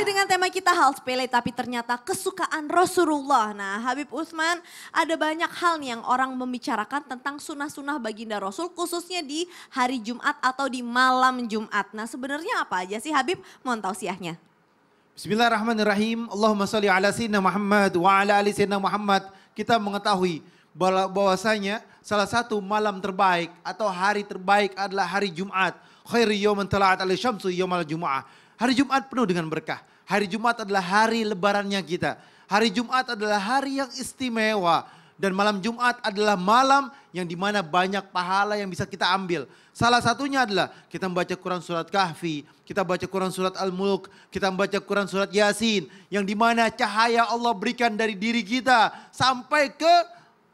masih dengan tema kita hal sepele tapi ternyata kesukaan Rasulullah. Nah Habib Utsman ada banyak hal nih yang orang membicarakan tentang sunnah-sunnah baginda Rasul khususnya di hari Jumat atau di malam Jumat. Nah sebenarnya apa aja sih Habib? Mohon siahnya. Bismillahirrahmanirrahim. Allahumma salli ala sayyidina Muhammad wa ala ali sayyidina Muhammad. Kita mengetahui bahwasanya salah satu malam terbaik atau hari terbaik adalah hari Jumat. Khairi yawman tala'at ala syamsu yawmal jum'ah. Hari Jumat penuh dengan berkah. Hari Jumat adalah hari lebarannya kita. Hari Jumat adalah hari yang istimewa. Dan malam Jumat adalah malam yang dimana banyak pahala yang bisa kita ambil. Salah satunya adalah kita membaca Quran Surat Kahfi, kita baca Quran Surat Al-Mulk, kita membaca Quran Surat Yasin. Yang dimana cahaya Allah berikan dari diri kita sampai ke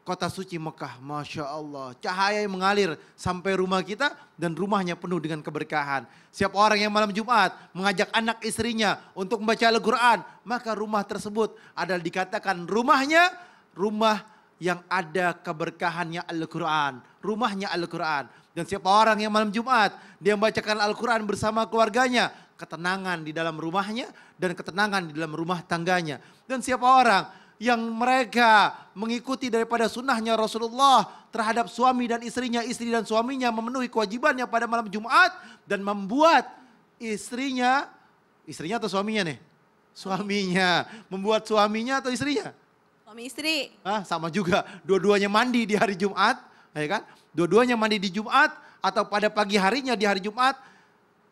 kota suci Mekah. Masya Allah. Cahaya yang mengalir sampai rumah kita dan rumahnya penuh dengan keberkahan. Siapa orang yang malam Jumat mengajak anak istrinya untuk membaca Al-Quran. Maka rumah tersebut adalah dikatakan rumahnya rumah yang ada keberkahannya Al-Quran. Rumahnya Al-Quran. Dan siapa orang yang malam Jumat dia membacakan Al-Quran bersama keluarganya. Ketenangan di dalam rumahnya dan ketenangan di dalam rumah tangganya. Dan siapa orang yang mereka mengikuti daripada sunnahnya Rasulullah terhadap suami dan istrinya, istri dan suaminya memenuhi kewajibannya pada malam Jumat dan membuat istrinya, istrinya atau suaminya nih? Suaminya, membuat suaminya atau istrinya? Suami istri. Ah, sama juga, dua-duanya mandi di hari Jumat, ya kan? Dua-duanya mandi di Jumat atau pada pagi harinya di hari Jumat,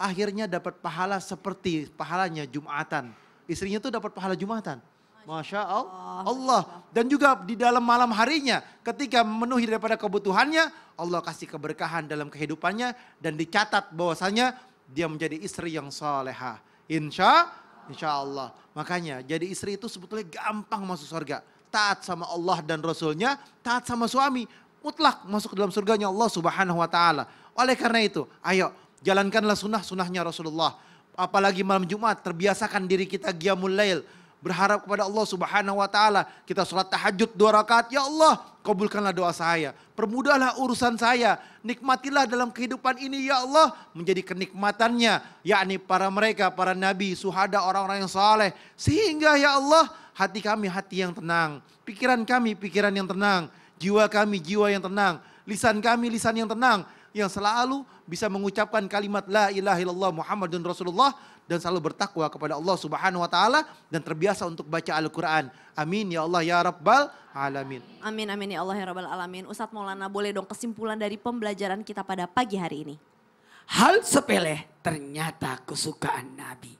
akhirnya dapat pahala seperti pahalanya Jumatan. Istrinya tuh dapat pahala Jumatan Masya Allah. Allah. Dan juga di dalam malam harinya ketika memenuhi daripada kebutuhannya Allah kasih keberkahan dalam kehidupannya dan dicatat bahwasanya dia menjadi istri yang soleha. Insya, insya Allah. Makanya jadi istri itu sebetulnya gampang masuk surga. Taat sama Allah dan Rasulnya, taat sama suami. Mutlak masuk dalam surganya Allah subhanahu wa ta'ala. Oleh karena itu, ayo jalankanlah sunnah-sunnahnya Rasulullah. Apalagi malam Jumat, terbiasakan diri kita giamul lail berharap kepada Allah Subhanahu wa taala. Kita sholat tahajud dua rakaat, ya Allah, kabulkanlah doa saya. Permudahlah urusan saya. Nikmatilah dalam kehidupan ini ya Allah menjadi kenikmatannya, yakni para mereka, para nabi, suhada, orang-orang yang saleh. Sehingga ya Allah, hati kami hati yang tenang, pikiran kami pikiran yang tenang, jiwa kami jiwa yang tenang, lisan kami lisan yang tenang, yang selalu bisa mengucapkan kalimat la ilaha illallah Muhammadun Rasulullah dan selalu bertakwa kepada Allah Subhanahu wa taala dan terbiasa untuk baca Al-Qur'an. Amin ya Allah ya rabbal alamin. Amin amin ya Allah ya rabbal alamin. ustadz Maulana boleh dong kesimpulan dari pembelajaran kita pada pagi hari ini. Hal sepele ternyata kesukaan Nabi.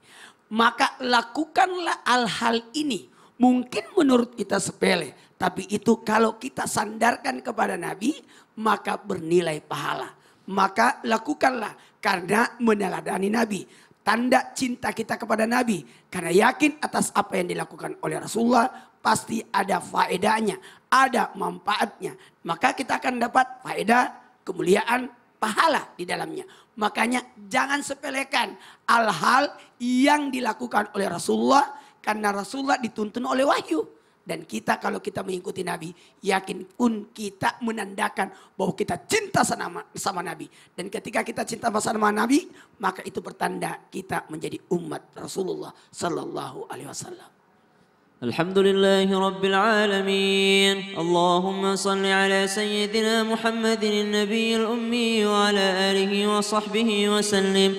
Maka lakukanlah al-hal ini. Mungkin menurut kita sepele, tapi itu kalau kita sandarkan kepada Nabi, maka bernilai pahala maka lakukanlah karena meneladani Nabi. Tanda cinta kita kepada Nabi. Karena yakin atas apa yang dilakukan oleh Rasulullah pasti ada faedahnya, ada manfaatnya. Maka kita akan dapat faedah, kemuliaan, pahala di dalamnya. Makanya jangan sepelekan hal-hal yang dilakukan oleh Rasulullah karena Rasulullah dituntun oleh wahyu. Dan kita kalau kita mengikuti Nabi, yakin pun kita menandakan bahwa kita cinta sama, sama Nabi. Dan ketika kita cinta sama Nabi, maka itu bertanda kita menjadi umat Rasulullah Sallallahu Alaihi Wasallam. الحمد لله رب العالمين اللهم صل على سيدنا محمد النبي الأمي وعلى آله وصحبه وسلم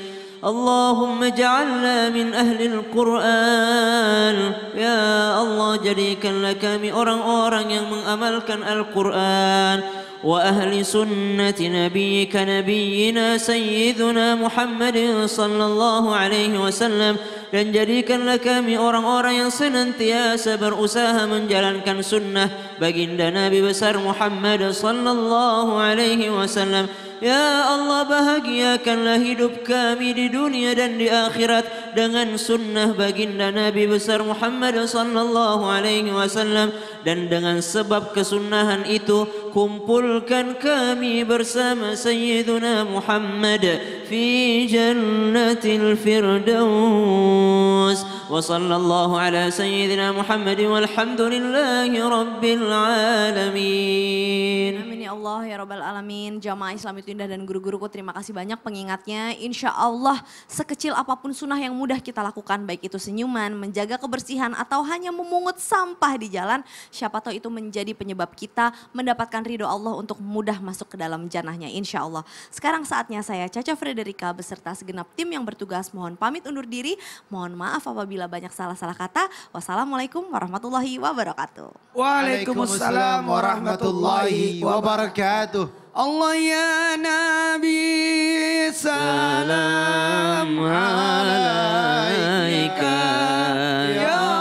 اللهم اجعلنا من أهل القرآن يا الله جريكا لك من أوران أوران من أملك القرآن وأهل سنة نبيك نبينا سيدنا محمد صلى الله عليه وسلم جريكا لك من أوران أوران سنة يا سبر أساها من كان سنة بجندنا ببسر محمد صلى الله عليه وسلم Ya Allah bahagiakanlah hidup kami di dunia dan di akhirat dengan sunnah baginda Nabi besar Muhammad sallallahu alaihi wasallam dan dengan sebab kesunahan itu kumpulkan kami bersama Sayyiduna Muhammad في جنة الفردوس وصلى ala على Muhammad محمد والحمد لله رب العالمين ya Allah ya Robbal Alamin, Jamaah Islam itu indah dan guru-guruku terima kasih banyak pengingatnya. Insya Allah sekecil apapun sunnah yang mudah kita lakukan baik itu senyuman, menjaga kebersihan atau hanya memungut sampah di jalan. Siapa tahu itu menjadi penyebab kita mendapatkan ridho Allah untuk mudah masuk ke dalam janahnya insya Allah. Sekarang saatnya saya Caca Frederika beserta segenap tim yang bertugas mohon pamit undur diri. Mohon maaf apabila banyak salah-salah kata. Wassalamualaikum warahmatullahi wabarakatuh. Waalaikumsalam warahmatullahi wabarakatuh. وبركاته الله يا نبي سلام عليك يا